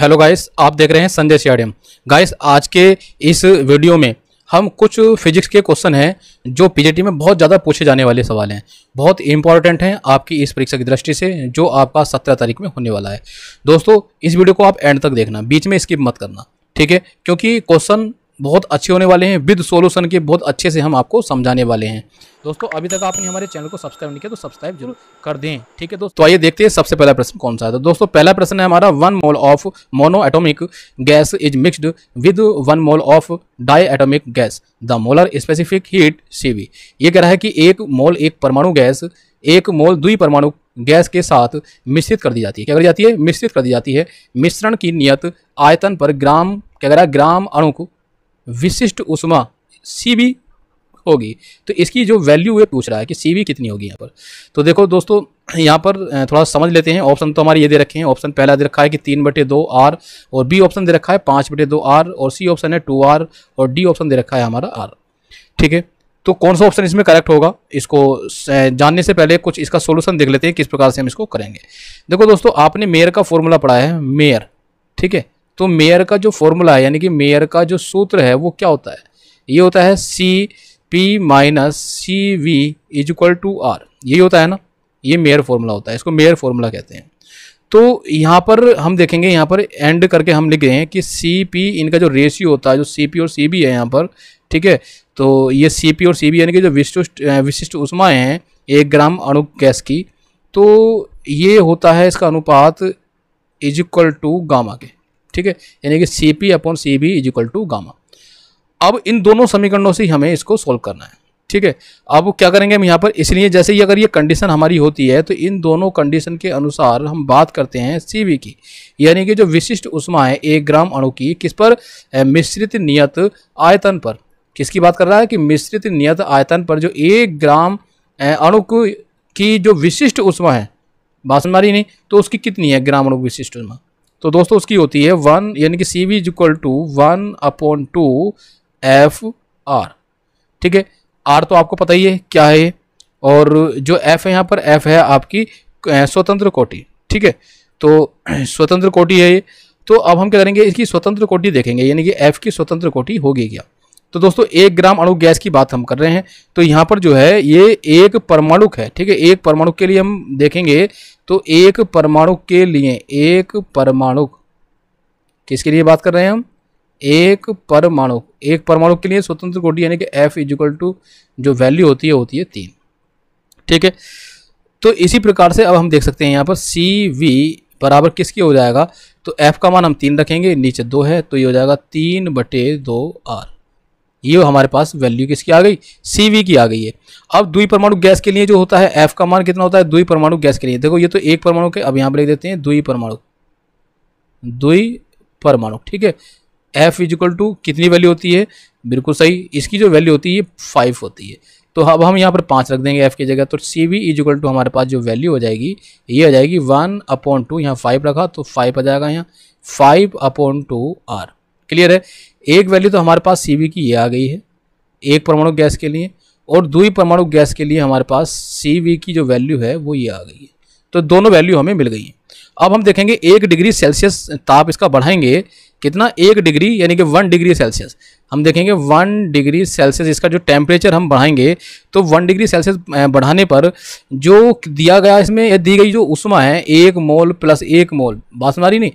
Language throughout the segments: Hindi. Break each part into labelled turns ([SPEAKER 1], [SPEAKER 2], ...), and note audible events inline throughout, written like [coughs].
[SPEAKER 1] हेलो गाइस आप देख रहे हैं संजय सियाडियम गाइस आज के इस वीडियो में हम कुछ फिजिक्स के क्वेश्चन हैं जो पीजीटी में बहुत ज़्यादा पूछे जाने वाले सवाल हैं बहुत इंपॉर्टेंट हैं आपकी इस परीक्षा की दृष्टि से जो आपका सत्रह तारीख में होने वाला है दोस्तों इस वीडियो को आप एंड तक देखना बीच में स्किप मत करना ठीक है क्योंकि क्वेश्चन बहुत अच्छे होने वाले हैं विद सोल्यूशन के बहुत अच्छे से हम आपको समझाने वाले हैं दोस्तों अभी तक आपने हमारे चैनल को सब्सक्राइब नहीं किया तो सब्सक्राइब जरूर कर दें ठीक है दोस्तों तो आइए देखते हैं सबसे पहला प्रश्न कौन सा है तो दोस्तों पहला प्रश्न है हमारा one mole of monoatomic gas is mixed with one mole of diatomic gas the molar specific heat C ये कह रहा है कि एक मोल एक परमाणु गैस एक मोल दुई परमाणु गैस के साथ मिश्रित कर दी जाती है क्या कर जाती है मिश्रित कर दी जाती है मिश्रण की नियत आयतन पर ग्राम क्या कह रहा है ग्राम अणु विशिष्ट उष्मा सी बी होगी तो इसकी जो वैल्यू है पूछ रहा है कि सी बी कितनी होगी यहाँ पर तो देखो दोस्तों यहाँ पर थोड़ा समझ लेते हैं ऑप्शन तो हमारे ये दे रखे हैं ऑप्शन पहला दे रखा है कि तीन बटे दो आर और बी ऑप्शन दे रखा है पाँच बटे दो आर और सी ऑप्शन है टू आर और डी ऑप्शन दे रखा है हमारा आर ठीक है तो कौन सा ऑप्शन इसमें करेक्ट होगा इसको जानने से पहले कुछ इसका सोल्यूशन देख लेते हैं किस प्रकार से हम इसको करेंगे देखो दोस्तों आपने मेयर का फॉर्मूला पढ़ा है मेयर ठीक है तो मेयर का जो फॉर्मूला है यानी कि मेयर का जो सूत्र है वो क्या होता है ये होता है C P minus C V is equal to R यही होता है ना ये मेयर फॉर्मूला होता है इसको मेयर फॉर्मूला कहते हैं तो यहाँ पर हम देखेंगे यहाँ पर एंड करके हम लिख रहे हैं कि सी पी इनका जो रेशियो होता है जो सी पी और सी बी है यहाँ पर ठीक है तो ये सी पी और सी बी यानी कि जो विशिष्ट विशिष्ट उष्माएँ हैं एक ग्राम अणु गैस की तो ये होता है इसका अनुपात इज इक्वल टू गामा के ठीक है यानी कि C P upon C B is equal to gamma अब इन दोनों समीकरणों से हमें इसको सोल्व करना है ठीक है अब क्या करेंगे हम यहाँ पर इसलिए जैसे ही अगर ये कंडीशन हमारी होती है तो इन दोनों कंडीशन के अनुसार हम बात करते हैं सी की यानी कि जो विशिष्ट उष्मा है एक ग्राम अणु की किस पर मिश्रित नियत आयतन पर किसकी बात कर रहा है कि मिश्रित नियत आयतन पर जो एक ग्राम अणु की जो विशिष्ट उष्मा है बात समझ नहीं तो उसकी कितनी है ग्राम अणु विशिष्ट उष्मा तो दोस्तों उसकी होती है वन यानी कि C V is equal to one upon two F R ठीक है आर तो आपको पता ही है क्या है और जो एफ है यहाँ पर एफ है आपकी स्वतंत्र कोटि ठीक है तो [clears throat] स्वतंत्र कोटि है ये तो अब हम क्या करेंगे इसकी स्वतंत्र कोटि देखेंगे यानी कि एफ की स्वतंत्र कोटि होगी क्या तो दोस्तों एक ग्राम अणु गैस की बात हम कर रहे हैं तो यहाँ पर जो है ये एक परमाणु है ठीक है एक परमाणु के लिए हम देखेंगे तो एक परमाणु के लिए एक परमाणु किसके लिए बात कर रहे हैं हम एक परमाणु एक परमाणु के लिए स्वतंत्र कोटि यानी कि एफ इजिकल टू जो वैल्यू होती है होती है तीन ठीक है तो इसी प्रकार से अब हम देख सकते हैं यहाँ पर सी वी बराबर किसके हो जाएगा तो एफ का मान हम तीन रखेंगे नीचे दो है तो ये हो जाएगा तीन बटे दो आर ये हमारे पास वैल्यू किसकी आ गई सी की आ गई है अब दुई परमाणु गैस के लिए जो होता है एफ का मान कितना होता है दुई परमाणु गैस के लिए देखो ये तो एक परमाणु के अब यहाँ पर लिख देते हैं दुई परमाणु दुई परमाणु ठीक है एफ इजिकल टू कितनी वैल्यू होती है बिल्कुल सही इसकी जो वैल्यू होती है ये फाइव होती है तो अब हम यहाँ पर पाँच रख देंगे एफ की जगह तो सी वी इजिकल टू हमारे पास जो वैल्यू हो जाएगी ये आ जाएगी वन अपॉन टू यहाँ फाइव रखा तो फाइव आ जाएगा यहाँ five upon two R clear है एक वैल्यू तो हमारे पास सी की ये आ गई है एक परमाणु गैस के लिए और दो ही परमाणु गैस के लिए हमारे पास सी की जो वैल्यू है वो ये आ गई है तो दोनों वैल्यू हमें मिल गई है अब हम देखेंगे एक डिग्री सेल्सियस ताप इसका बढ़ाएंगे कितना एक डिग्री यानी कि वन डिग्री सेल्सियस हम देखेंगे वन डिग्री सेल्सियस इसका जो टेम्परेचर हम बढ़ाएंगे तो वन डिग्री सेल्सियस बढ़ाने पर जो दिया गया इसमें या दी गई जो उष्मा है एक मोल प्लस एक मोल बात सुना रही नहीं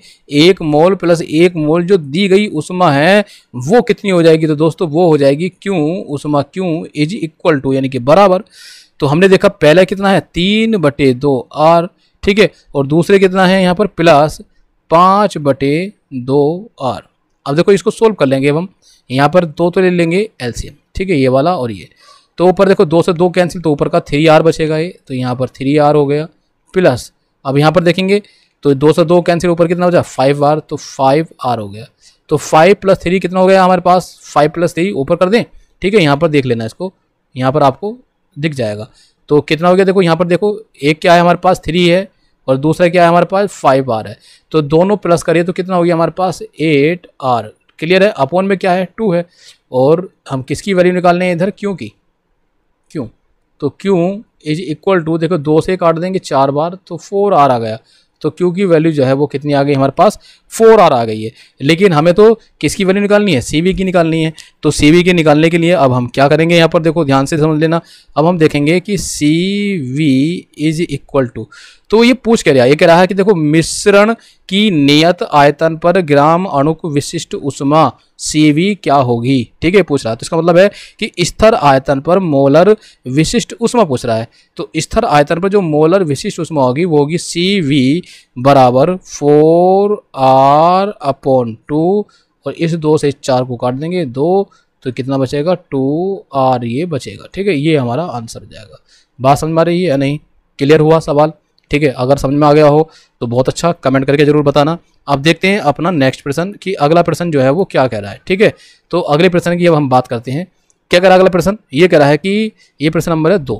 [SPEAKER 1] एक मोल प्लस एक मोल जो दी गई उष्मा है वो कितनी हो जाएगी तो दोस्तों वो हो जाएगी क्यों उष्मा क्यों इज इक्वल टू यानी कि बराबर तो हमने देखा पहला कितना है तीन बटे दो आर ठीक है और दूसरे कितना है यहाँ पर प्लस पाँच बटे दो आर अब देखो इसको सोल्व कर लेंगे अब हम यहाँ पर दो तो ले लेंगे एलसीएम ठीक है ये वाला और ये तो ऊपर देखो दो से दो कैंसिल तो ऊपर का थ्री आर बचेगा ये तो यहाँ पर थ्री आर हो गया प्लस अब यहाँ पर देखेंगे तो दो से दो कैंसिल ऊपर कितना हो जाए फाइव आर तो फाइव आर हो गया तो फाइव प्लस थ्री कितना हो गया हमारे पास फाइव प्लस थ्री ऊपर कर दें ठीक है यहाँ पर देख लेना इसको यहाँ पर आपको दिख जाएगा तो कितना हो गया देखो यहाँ पर देखो एक क्या है हमारे पास थ्री है और दूसरा क्या है हमारे पास फाइव आर है तो दोनों प्लस करिए तो कितना हो गया हमारे पास एट आर क्लियर है अपोन में क्या है टू है और हम किसकी वैल्यू निकालने हैं इधर क्यों की क्यों तो क्यों इज इक्वल टू देखो दो से काट देंगे चार बार तो फोर आर आ गया तो क्यों की वैल्यू जो है वो कितनी आ गई हमारे पास फोर आर आ गई है लेकिन हमें तो किसकी वैल्यू निकालनी है सी की निकालनी है तो सी की निकालने के लिए अब हम क्या करेंगे यहाँ पर देखो ध्यान से समझ लेना अब हम देखेंगे कि C V is equal to तो ये पूछ कर रहा है ये कह रहा है कि देखो मिश्रण की नियत आयतन पर ग्राम अणुक विशिष्ट उष्मा सीवी क्या होगी ठीक है पूछ रहा है तो इसका मतलब है कि स्थिर आयतन पर मोलर विशिष्ट उष्मा पूछ रहा है तो स्थिर आयतन पर जो मोलर विशिष्ट उष्मा होगी वो होगी सी वी बराबर फोर आर अपॉन टू और इस दो से इस चार को काट देंगे दो तो कितना बचेगा टू आर ये बचेगा ठीक है ये हमारा आंसर हो जाएगा बात समझ में आ रही है या नहीं क्लियर हुआ सवाल ठीक है अगर समझ में आ गया हो तो बहुत अच्छा कमेंट करके जरूर बताना अब देखते हैं अपना नेक्स्ट प्रश्न कि अगला प्रश्न जो है वो क्या कह रहा है ठीक है तो अगले प्रश्न की अब हम बात करते हैं क्या कह रहा है अगला प्रश्न ये कह रहा है कि ये प्रश्न नंबर है दो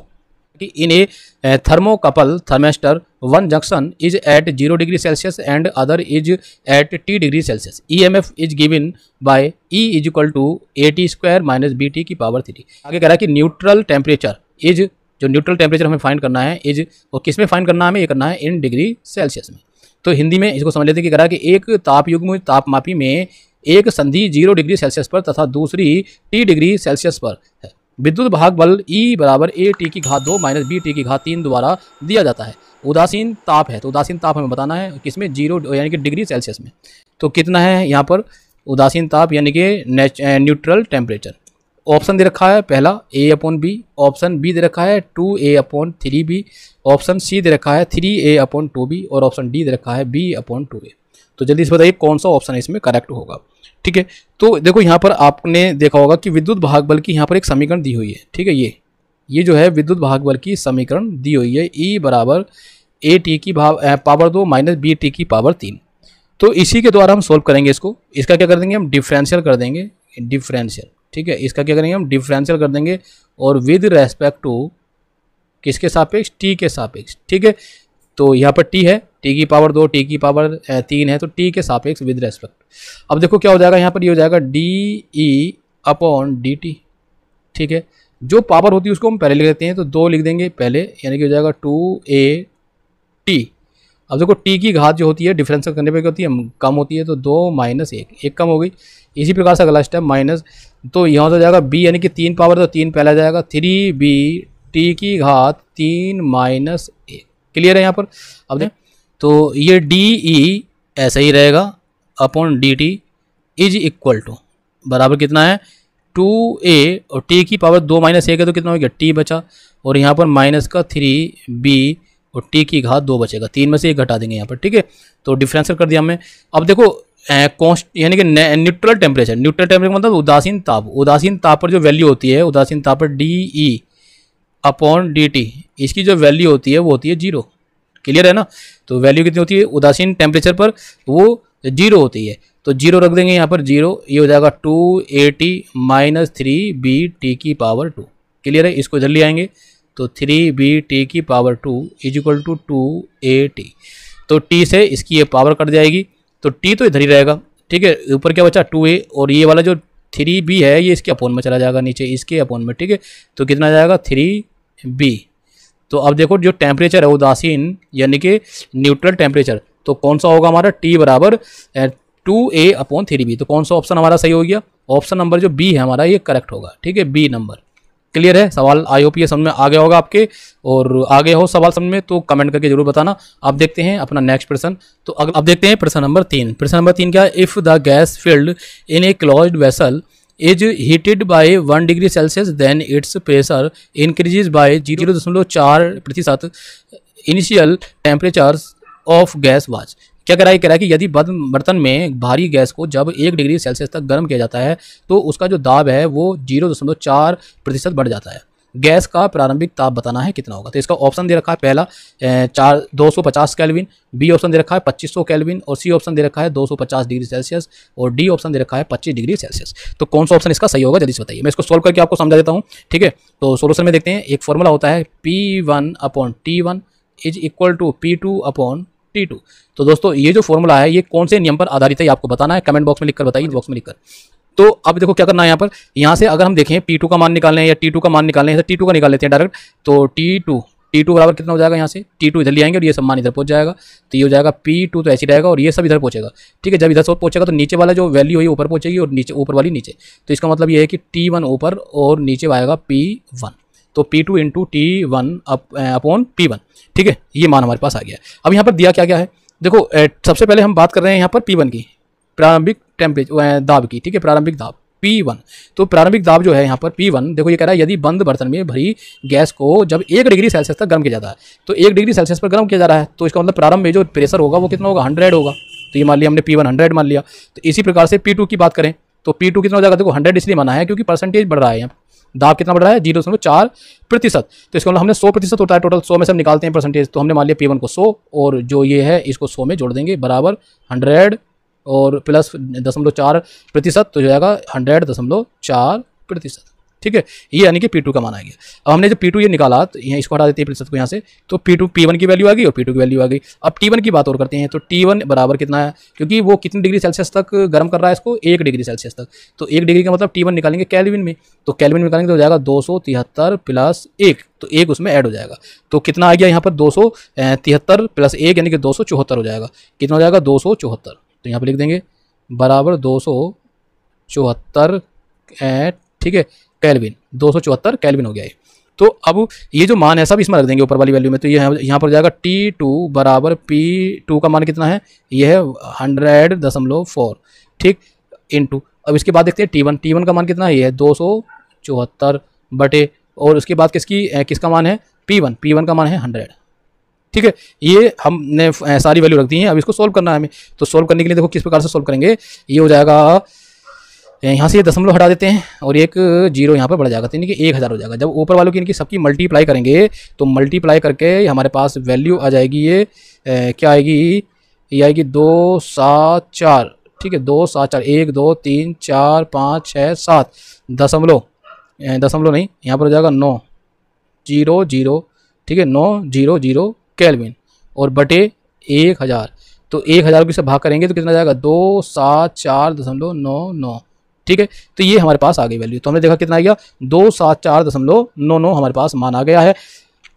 [SPEAKER 1] कि in a thermocouple thermistor one junction is at zero degree Celsius and other is at T degree Celsius E M F is given by E is equal to A T square minus B T की पावर थ्री आगे कह रहा है कि न्यूट्रल टेम्परेचर इज जो न्यूट्रल टेम्परेचर हमें फाइंड करना है इज और किस में फाइंड करना है हमें ये करना है इन डिग्री सेल्सियस में तो हिंदी में इसको समझ लेते हैं कि करा कि एक तापयुग्म तापमापी में एक संधि जीरो डिग्री सेल्सियस पर तथा दूसरी टी डिग्री सेल्सियस पर है विद्युत भाग बल ई e बराबर ए टी की घात दो माइनस बी टी की घात तीन द्वारा दिया जाता है उदासीन ताप है तो उदासीन ताप हमें बताना है किसमें जीरो यानी कि डिग्री सेल्सियस में तो कितना है यहाँ पर उदासीन ताप यानी कि न्यूट्रल टेम्परेचर ऑप्शन दे रखा है पहला A upon B option B दे रखा है two A upon three B option C दे रखा है three A upon two B और ऑप्शन डी दे रखा है बी अपॉन टू ए तो जल्दी से बताइए कौन सा ऑप्शन इसमें करेक्ट होगा ठीक है तो देखो यहाँ पर आपने देखा होगा कि विद्युत भाग बल की यहाँ पर एक समीकरण दी हुई है ठीक है ये ये जो है विद्युत भाग बल की समीकरण दी हुई है ई e बराबर ए टी की भाव पावर दो माइनस बी टी की पावर तीन तो इसी के द्वारा हम सोल्व करेंगे इसको इसका क्या कर देंगे हम डिफ्रेंशियल कर देंगे डिफ्रेंशियल ठीक है इसका क्या करेंगे हम डिफ्रेंशियल कर देंगे और विद रेस्पेक्ट टू किसके सापेक्ष टी के सापेक्ष ठीक है तो यहाँ पर टी है टी की पावर दो टी की पावर तीन है तो टी के सापेक्ष विद रेस्पेक्ट अब देखो क्या हो जाएगा यहाँ पर ये यह हो जाएगा D E upon D T ठीक है जो पावर होती है उसको हम पहले लिख देते हैं तो दो लिख देंगे पहले यानी कि हो जाएगा टू ए टी अब देखो टी की घात जो होती है डिफरेंशियल करने पर क्या होती है कम होती है तो दो माइनस एक एक कम हो गई इसी प्रकार से अगला स्टेप माइनस तो यहाँ से तो जाएगा बी यानी कि तीन पावर तो तीन पहला जाएगा थ्री बी टी की घात तीन माइनस ए क्लियर है यहाँ पर अब देख तो ये डी ई e, ऐसा ही रहेगा upon D T is equal to बराबर कितना है टू ए और टी की पावर दो माइनस ए का तो कितना हो गया टी बचा और यहाँ पर माइनस का थ्री बी और टी की घात दो बचेगा तीन में से एक घटा देंगे यहाँ पर ठीक है तो डिफ्रेंसर कर दिया हमें अब देखो कॉन्स्ट यानी कि न्यूट्रल टेम्परेचर न्यूट्रल टेम्परेचर मतलब उदासीन ताप उदासीन ताप पर जो वैल्यू होती है उदासीन ताप पर D E upon D T इसकी जो वैल्यू होती है वो होती है जीरो क्लियर है ना तो वैल्यू कितनी होती है उदासीन टेम्परेचर पर वो जीरो होती है तो जीरो रख देंगे यहाँ पर जीरो ये हो जाएगा two A T minus three B T की पावर टू क्लियर है इसको जल्दी आएंगे तो थ्री बी टी की power two is equal to two A T तो टी से इसकी ये पावर कट जाएगी तो टी तो इधर ही रहेगा ठीक है ऊपर क्या बचा टू ए और ये वाला जो थ्री बी है ये इसके अपोन में चला जाएगा नीचे इसके अपोन में ठीक है तो कितना जाएगा थ्री बी तो अब देखो जो टेम्परेचर है उदासीन यानी कि न्यूट्रल टेम्परेचर तो कौन सा होगा हमारा टी बराबर two A upon three B तो कौन सा ऑप्शन हमारा सही हो गया ऑप्शन नंबर जो बी है हमारा ये करेक्ट होगा ठीक है बी नंबर क्लियर है सवाल आई होप ये समझ में आ गया होगा आपके और आ गया हो सवाल समझ में तो कमेंट करके जरूर बताना आप देखते हैं अपना नेक्स्ट प्रश्न तो अगर अब देखते हैं प्रश्न नंबर तीन प्रश्न नंबर तीन क्या if the gas filled in a close vessel is heated by one degree Celsius then its pressure increases by zero दशमलव चार प्रतिशत initial temperature of gas was क्या कह रहा है कह रहा है कि यदि बर्तन में भारी गैस को जब एक डिग्री सेल्सियस तक गर्म किया जाता है तो उसका जो दाब है वो जीरो दशमलव चार प्रतिशत बढ़ जाता है गैस का प्रारंभिक ताप बताना है कितना होगा तो इसका ऑप्शन दे रखा है पहला चार दो सौ पचास कैलविन बी ऑप्शन दे रखा है पच्चीस सौ कैलविन और सी ऑप्शन दे रखा है दो सौ पचास डिग्री सेल्सियस और डी ऑप्शन दे रखा है पच्चीस डिग्री सेल्सियस तो कौन सा ऑप्शन इसका सही होगा जल्दी से बताइए मैं इसको सोल्व करके आपको समझा देता हूँ ठीक है तो सोल्यूशन में देखते हैं एक फॉर्मूला होता है P one upon T one is equal to P two upon T two तो दोस्तों ये जो फॉर्मूला है ये कौन से नियम पर आधारित है आपको बताना है कमेंट बॉक्स में लिखकर बताइए बॉक्स में लिखकर तो अब देखो क्या करना है यहाँ पर यहाँ से अगर हम देखें पी टू का मान निकालने या टी टू का मान निकालने या टी टू तो का निकाल लेते हैं डायरेक्ट तो टी टू टी टू बराबर कितना हो जाएगा यहाँ से टी टू इधर ले आएंगे और ये मान इधर पहुंच जाएगा तो ये हो जाएगा पी टू तो ऐसे रहेगा और ये सब इधर पहुंचेगा ठीक है जब इधर सब पहुंचेगा तो नीचे वाला जो वैल्यू है ऊपर पहुंचेगी और नीचे ऊपर वाली नीचे तो इसका मतलब ये है कि टी वन ऊपर और नीचे आएगा पी वन तो P two into T one upon P one ठीक है ये मान हमारे पास आ गया अब यहाँ पर दिया क्या क्या है देखो uh, सबसे पहले हम बात कर रहे हैं यहाँ पर पी वन की प्रारंभिक टेम्परेचर uh, दाब की ठीक है प्रारंभिक दाब P1 तो प्रारंभिक दाब जो है यहाँ पर P1 देखो ये कह रहा है यदि बंद बर्तन में भरी गैस को जब एक डिग्री सेल्सियस तक गर्म किया जाता है तो एक डिग्री सेल्सियस पर गर्म किया जा रहा है तो इसका मतलब प्रारंभ में जो प्रेशर होगा वो कितना होगा हंड्रेड होगा तो ये मान लिया हमने पी वन हंड्रेड मान लिया तो इसी प्रकार से पी टू की बात करें तो पी टू कितना हो जाएगा देखो हंड्रेड इसलिए माना है क्योंकि परसेंटेज बढ़ रहा है यहाँ दाब कितना बढ़ रहा है जीरो दशमलव चार प्रतिशत तो इसका मतलब हमने सौ प्रतिशत होता है टोटल सौ में से हम निकालते हैं परसेंटेज तो हमने मान लिया पी वन को सौ और जो ये है इसको सौ में जोड़ देंगे बराबर हंड्रेड और प्लस दशमलव चार प्रतिशत तो जो जाएगा हंड्रेड दशमलव चार प्रतिशत ठीक है ये यानी कि पी का मान आ गया अब हमने जब पी ये निकाला तो यहाँ इसको हटा देते हैं प्रतिशत को यहाँ से तो पी टू पी वन की वैल्यू आ गई और पी की वैल्यू आ गई अब टी की बात और करते हैं तो टी बराबर कितना है क्योंकि वो कितनी डिग्री सेल्सियस तक गर्म कर रहा है इसको एक डिग्री सेल्सियस तक तो एक डिग्री का मतलब टी निकालेंगे कैलविन में तो कैलविन में निकालेंगे तो जाएगा दो सौ तिहत्तर प्लस एक तो एक उसमें ऐड हो जाएगा तो कितना आ गया यहाँ पर दो सौ तिहत्तर प्लस एक यानी कि दो सौ चौहत्तर हो जाएगा कितना हो जाएगा दो सौ चौहत्तर तो यहाँ पर लिख देंगे बराबर दो सौ चौहत्तर ठीक है कैलविन दो सौ चौहत्तर कैलविन हो गया है तो अब ये जो मान है सब इसमें रख देंगे ऊपर वाली वैल्यू में तो ये यहाँ पर जाएगा टी टू बराबर पी टू का मान कितना है ये है हंड्रेड दशमलव फोर ठीक इन टू अब इसके बाद देखते हैं टी वन टी वन का मान कितना है ये है दो सौ चौहत्तर बटे और उसके बाद किसकी किसका मान है पी वन पी वन का मान है हंड्रेड ठीक है ये हमने सारी वैल्यू रख दी है अब इसको सोल्व करना है हमें तो सोल्व करने के लिए देखो किस प्रकार से सोल्व करेंगे ये हो जाएगा यहाँ से ये दशमलव हटा देते हैं और एक जीरो यहाँ पर बढ़ जाएगा यानी तो कि एक हज़ार हो जाएगा जब ऊपर वालों की इनकी सबकी मल्टीप्लाई करेंगे तो मल्टीप्लाई करके हमारे पास वैल्यू आ जाएगी ये क्या आएगी ये आएगी दो सात चार ठीक है दो सात चार एक दो तीन चार पाँच छः सात दशमलव दशमलव नहीं यहाँ पर हो जाएगा नौ जीरो जीरो ठीक है नौ जीरो जीरो कैलविन और बटे एक हज़ार तो एक हज़ार को इसे भाग करेंगे तो कितना जाएगा दो सात चार दशमलव नौ नौ ठीक है तो ये हमारे पास आ गई वैल्यू तो हमने देखा कितना आ गया दो सात चार दशमलव नौ नौ हमारे पास मान आ गया है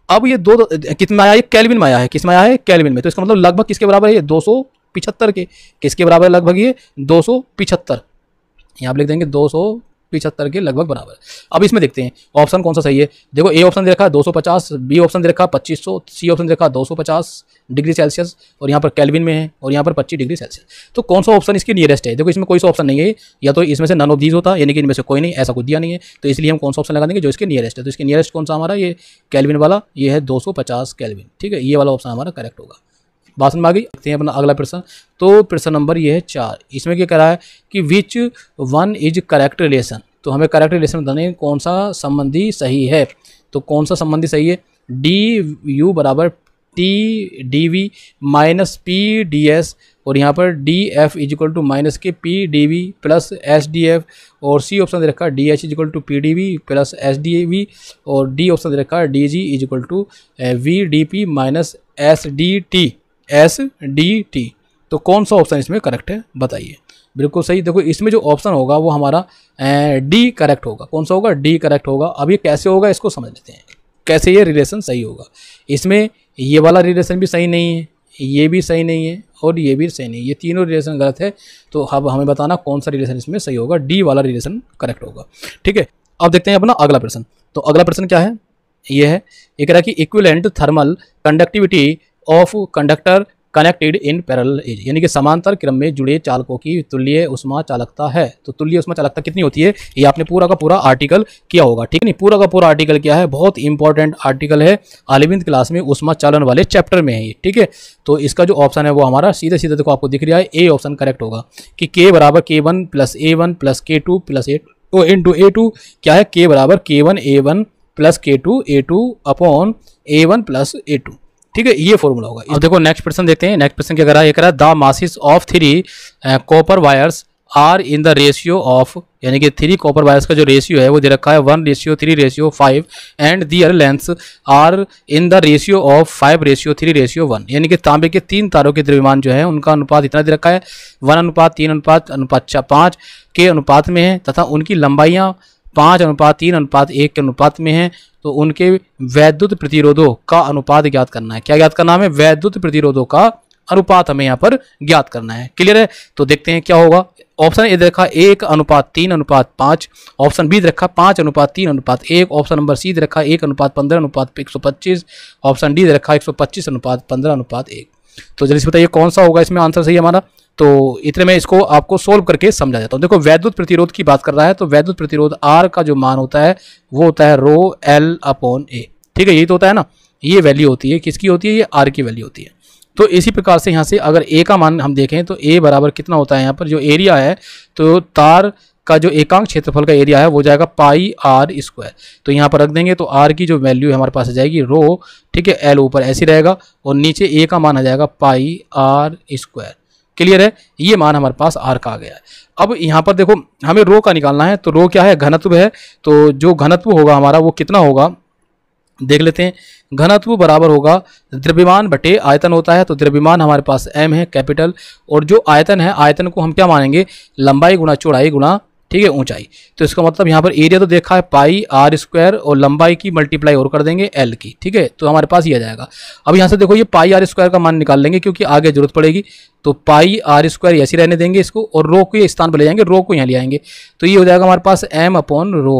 [SPEAKER 1] अब ये दो, दो कितना आया ये कैलविन में आया है किस में आया है कैलविन में तो इसका मतलब लगभग किसके बराबर है ये दो सौ पिछहत्तर के किसके बराबर लगभग ये दो सौ पिछहत्तर यहाँ आप लिख देंगे दो सौ पिछहत्तर के लगभग बराबर अब इसमें देखते हैं ऑप्शन कौन सा सही है देखो ए ऑप्शन दे रखा है 250 बी ऑप्शन दे रखा है 2500 सी ऑप्शन दे रखा है 250 डिग्री सेल्सियस और यहाँ पर कैलविन में है और यहाँ पर 25 डिग्री सेल्सियस तो कौन सा ऑप्शन इसके नियरेस्ट है देखो इसमें कोई सा ऑप्शन नहीं है या तो इसमें से नन ऑफ दीज होता यानी कि इनमें से कोई नहीं ऐसा कुछ दिया नहीं है तो इसलिए हम कौन सा ऑप्शन लगा देंगे जो इसके नियरेस्ट है तो इसके नियरेस्ट कौन सा हमारा ये कैलविन वाला ये है दो सौ ठीक है ये वाला ऑप्शन हमारा करेक्ट होगा बात में आ गई देखते हैं अपना अगला प्रश्न तो प्रश्न नंबर ये है चार इसमें क्या करा है कि which one is correct relation तो हमें करेक्ट रिलेशन बताने कौन सा संबंधी सही है तो कौन सा संबंधी सही है डी यू बराबर T D V minus P D S और यहाँ पर D F is equal to minus के P D V plus S D F और सी ऑप्शन दे रखा है D H is equal to P D V plus S D V और डी ऑप्शन दे रखा है D G is equal to V D P minus S D T S D T तो कौन सा ऑप्शन इसमें करेक्ट है बताइए बिल्कुल सही देखो इसमें जो ऑप्शन होगा वो हमारा डी करेक्ट होगा कौन सा होगा डी करेक्ट होगा अब ये कैसे होगा इसको समझ लेते हैं कैसे ये रिलेशन सही होगा इसमें ये वाला रिलेशन भी सही नहीं है ये भी सही नहीं है और ये भी सही नहीं है ये तीनों रिलेशन गलत है तो अब हमें बताना कौन सा रिलेशन इसमें सही होगा डी वाला रिलेशन करेक्ट होगा ठीक है अब देखते हैं अपना अगला प्रश्न तो अगला प्रश्न क्या है ये है ये कह रहा है कि equivalent thermal conductivity of conductor connected in parallel as यानी कि समांतर क्रम में जुड़े चालकों की तुल्य उष्मा चालकता है तो तुल्य उष्मा चालकता कितनी होती है ये आपने पूरा का पूरा आर्टिकल किया होगा ठीक है पूरा का पूरा आर्टिकल क्या है बहुत इंपॉर्टेंट आर्टिकल है अलेविंथ क्लास में उष्मा चालन वाले चैप्टर में है ये ठीक है तो इसका जो ऑप्शन है वो हमारा सीधे सीधे देखो आपको दिख रहा है ए ऑप्शन करेक्ट होगा कि के बराबर K one plus A one plus K two plus A two A two क्या है के बराबर K one A one plus K two A two upon A one plus A two ठीक है ये फॉर्मूला होगा अब देखो नेक्स्ट प्रश्न देखते हैं नेक्स्ट प्रश्न क्या करा ये करा the masses of three copper wires are in the ratio of यानी कि थ्री कॉपर वायर्स का जो रेशियो है वो दे रखा है one ratio three ratio five and the their lengths are in the ratio of five ratio three ratio one यानी कि तांबे के तीन तारों के द्रव्यमान जो है उनका अनुपात इतना दे रखा है वन अनुपात तीन अनुपात अनुपात पाँच के अनुपात में है तथा उनकी लंबाइयाँ पाँच अनुपात तीन अनुपात एक के अनुपात में है तो उनके वैद्युत प्रतिरोधों का अनुपात ज्ञात करना है क्या ज्ञात करना है हमें वैद्युत प्रतिरोधों का अनुपात हमें यहाँ पर ज्ञात करना है क्लियर है तो देखते हैं क्या होगा ऑप्शन ए देखा एक अनुपात तीन अनुपात पाँच ऑप्शन बी रखा पाँच अनुपात तीन अनुपात एक ऑप्शन नंबर सी रखा एक अनुपात पंद्रह अनुपात एक सौ पच्चीस ऑप्शन डी रखा एक सौ पच्चीस अनुपात पंद्रह अनुपात एक तो जल्दी से बताइए कौन सा होगा इसमें आंसर सही हमारा तो इतने में इसको आपको सोल्व करके समझा जाता हूँ देखो वैद्युत प्रतिरोध की बात कर रहा है तो वैद्युत प्रतिरोध आर का जो मान होता है वो होता है रो एल अपॉन ए ठीक है यही तो होता है ना ये वैल्यू होती है किसकी होती है ये आर की वैल्यू होती है तो इसी प्रकार से यहाँ से अगर ए का मान हम देखें तो ए बराबर कितना होता है यहाँ पर जो एरिया है तो तार का जो एकांक क्षेत्रफल का एरिया है वो जाएगा पाई आर स्क्वायर तो यहाँ पर रख देंगे तो आर की जो वैल्यू है हमारे पास आ जाएगी रो ठीक है एल ऊपर ऐसी रहेगा और नीचे ए का मान आ जाएगा पाई आर स्क्वायर क्लियर है ये मान हमारे पास आर का आ गया है अब यहाँ पर देखो हमें रो का निकालना है तो रो क्या है घनत्व है तो जो घनत्व होगा हमारा वो कितना होगा देख लेते हैं घनत्व बराबर होगा द्रव्यमान बटे आयतन होता है तो द्रव्यमान हमारे पास एम है कैपिटल और जो आयतन है आयतन को हम क्या मानेंगे लंबाई गुणा चौड़ाई गुणा ठीक है ऊंचाई तो इसका मतलब यहाँ पर एरिया तो देखा है पाई आर स्क्वायर और लंबाई की मल्टीप्लाई और कर देंगे एल की ठीक है तो हमारे पास ये आ जाएगा अब यहाँ से देखो ये पाई आर स्क्वायर का मान निकाल लेंगे क्योंकि आगे जरूरत पड़ेगी तो पाई आर स्क्वायर ऐसे रहने देंगे इसको और रो को ये स्थान पर ले जाएंगे रो को यहाँ ले आएंगे तो ये हो जाएगा हमारे पास एम अपॉन रो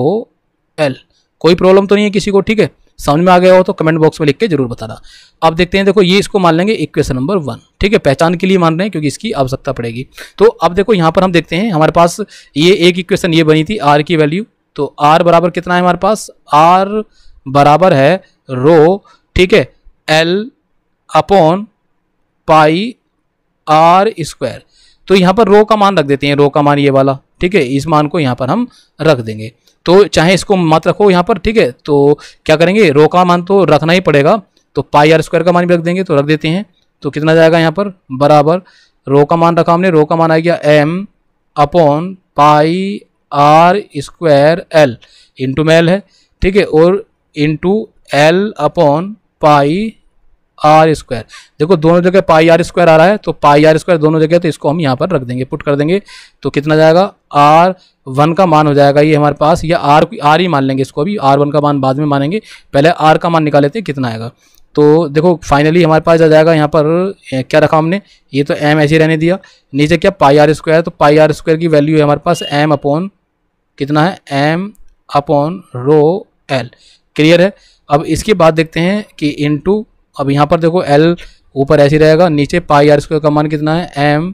[SPEAKER 1] एल कोई प्रॉब्लम तो नहीं है किसी को ठीक है समझ में आ गया हो तो कमेंट बॉक्स में लिख के जरूर बताना अब देखते हैं देखो ये इसको मान लेंगे इक्वेशन नंबर वन ठीक है पहचान के लिए मान रहे हैं क्योंकि इसकी आवश्यकता पड़ेगी तो अब देखो यहाँ पर हम देखते हैं हमारे पास ये एक इक्वेशन ये बनी थी आर की वैल्यू तो आर बराबर कितना है हमारे पास आर बराबर है रो ठीक है L upon pi R square तो यहाँ पर रो का मान रख देते हैं रो का मान ये वाला ठीक है इस मान को यहाँ पर हम रख देंगे तो चाहे इसको मत रखो यहाँ पर ठीक है तो क्या करेंगे रो का मान तो रखना ही पड़ेगा तो पाई आर स्क्वायर का मान भी रख देंगे तो रख देते हैं तो कितना जाएगा यहाँ पर बराबर रो का मान रखा हमने रो का मान आ गया M upon pi R square L into में एल है ठीक है और into L upon pi R square देखो दोनों जगह पाई आर स्क्वायर आ रहा है तो पाई आर स्क्वायर दोनों जगह तो इसको हम यहाँ पर रख देंगे पुट कर देंगे तो कितना जाएगा आर वन का मान हो जाएगा ये हमारे पास या आर आर ही मान लेंगे इसको अभी आर वन का मान बाद में मानेंगे पहले आर का मान निकाल लेते हैं कितना आएगा तो देखो फाइनली हमारे पास आ जाएगा यहाँ पर क्या रखा हमने ये तो एम ऐसे रहने दिया नीचे क्या पाई आर स्क्वायर तो पाई आर स्क्वायर की वैल्यू है हमारे पास एम अपॉन कितना है M upon rho L clear है अब इसके बाद देखते हैं कि इनटू अब यहाँ पर देखो एल ऊपर ऐसी रहेगा नीचे पाई आर स्क्वायर का मान कितना है एम